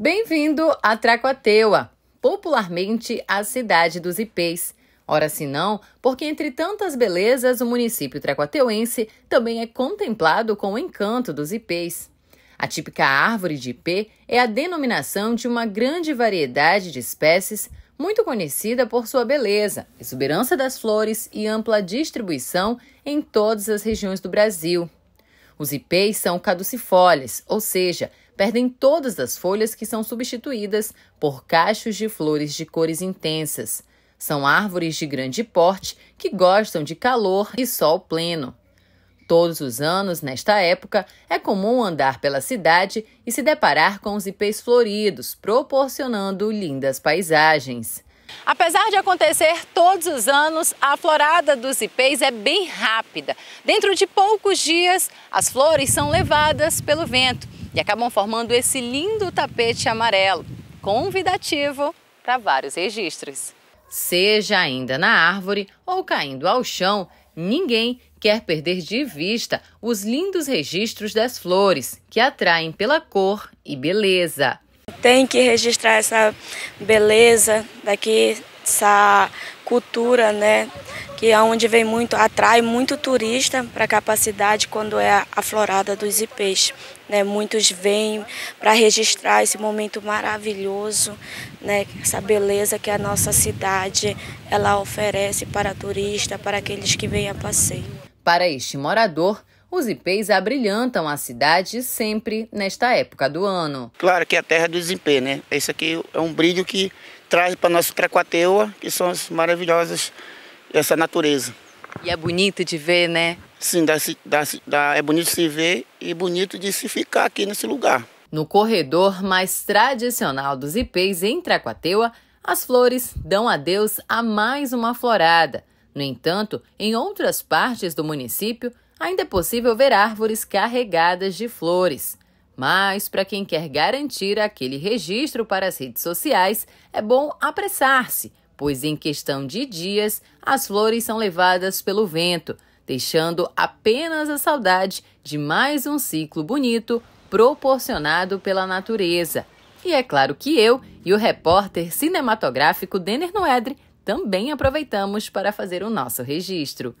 Bem-vindo a Tracoateua, popularmente a cidade dos ipês. Ora se não, porque entre tantas belezas, o município tracoateuense também é contemplado com o encanto dos ipês. A típica árvore de ipê é a denominação de uma grande variedade de espécies, muito conhecida por sua beleza, exuberância das flores e ampla distribuição em todas as regiões do Brasil. Os ipês são caducifólias, ou seja, perdem todas as folhas que são substituídas por cachos de flores de cores intensas. São árvores de grande porte que gostam de calor e sol pleno. Todos os anos, nesta época, é comum andar pela cidade e se deparar com os ipês floridos, proporcionando lindas paisagens. Apesar de acontecer todos os anos, a florada dos ipês é bem rápida. Dentro de poucos dias, as flores são levadas pelo vento e acabam formando esse lindo tapete amarelo, convidativo para vários registros. Seja ainda na árvore ou caindo ao chão, ninguém quer perder de vista os lindos registros das flores, que atraem pela cor e beleza. Tem que registrar essa beleza daqui, essa cultura, né? que é onde vem muito, atrai muito turista para a capacidade quando é a florada dos ipês. Né? Muitos vêm para registrar esse momento maravilhoso, né? essa beleza que a nossa cidade ela oferece para turista, para aqueles que vêm a passeio. Para este morador, os ipês abrilhantam a cidade sempre nesta época do ano. Claro que é a terra dos ipês, né? Esse aqui é um brilho que traz para nossa Traquateua, que são as maravilhosas essa natureza. E é bonito de ver, né? Sim, dá, dá, dá, é bonito se ver e bonito de se ficar aqui nesse lugar. No corredor mais tradicional dos ipês em Traquateua, as flores dão adeus a mais uma florada. No entanto, em outras partes do município, ainda é possível ver árvores carregadas de flores. Mas, para quem quer garantir aquele registro para as redes sociais, é bom apressar-se, pois em questão de dias as flores são levadas pelo vento, deixando apenas a saudade de mais um ciclo bonito proporcionado pela natureza. E é claro que eu e o repórter cinematográfico Denner Noedre também aproveitamos para fazer o nosso registro.